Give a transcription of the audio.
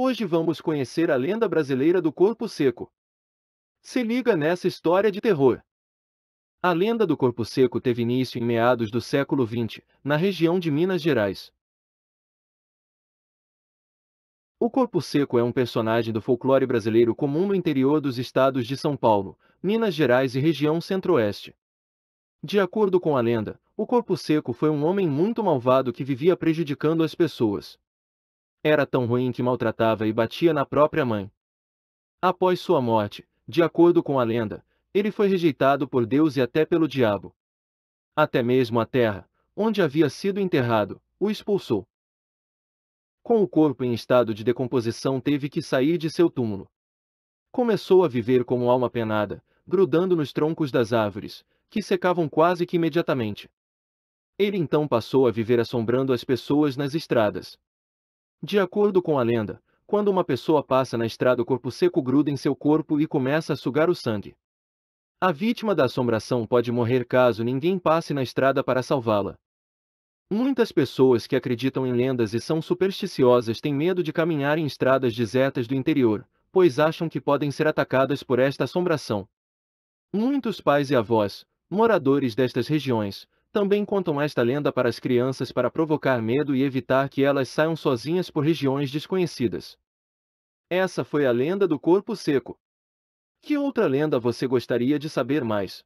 Hoje vamos conhecer a lenda brasileira do corpo seco. Se liga nessa história de terror. A lenda do corpo seco teve início em meados do século XX, na região de Minas Gerais. O corpo seco é um personagem do folclore brasileiro comum no interior dos estados de São Paulo, Minas Gerais e região centro-oeste. De acordo com a lenda, o corpo seco foi um homem muito malvado que vivia prejudicando as pessoas. Era tão ruim que maltratava e batia na própria mãe. Após sua morte, de acordo com a lenda, ele foi rejeitado por Deus e até pelo diabo. Até mesmo a terra, onde havia sido enterrado, o expulsou. Com o corpo em estado de decomposição, teve que sair de seu túmulo. Começou a viver como alma penada, grudando nos troncos das árvores, que secavam quase que imediatamente. Ele então passou a viver assombrando as pessoas nas estradas, de acordo com a lenda, quando uma pessoa passa na estrada o corpo seco gruda em seu corpo e começa a sugar o sangue. A vítima da assombração pode morrer caso ninguém passe na estrada para salvá-la. Muitas pessoas que acreditam em lendas e são supersticiosas têm medo de caminhar em estradas desertas do interior, pois acham que podem ser atacadas por esta assombração. Muitos pais e avós, moradores destas regiões, também contam esta lenda para as crianças para provocar medo e evitar que elas saiam sozinhas por regiões desconhecidas. Essa foi a lenda do corpo seco. Que outra lenda você gostaria de saber mais?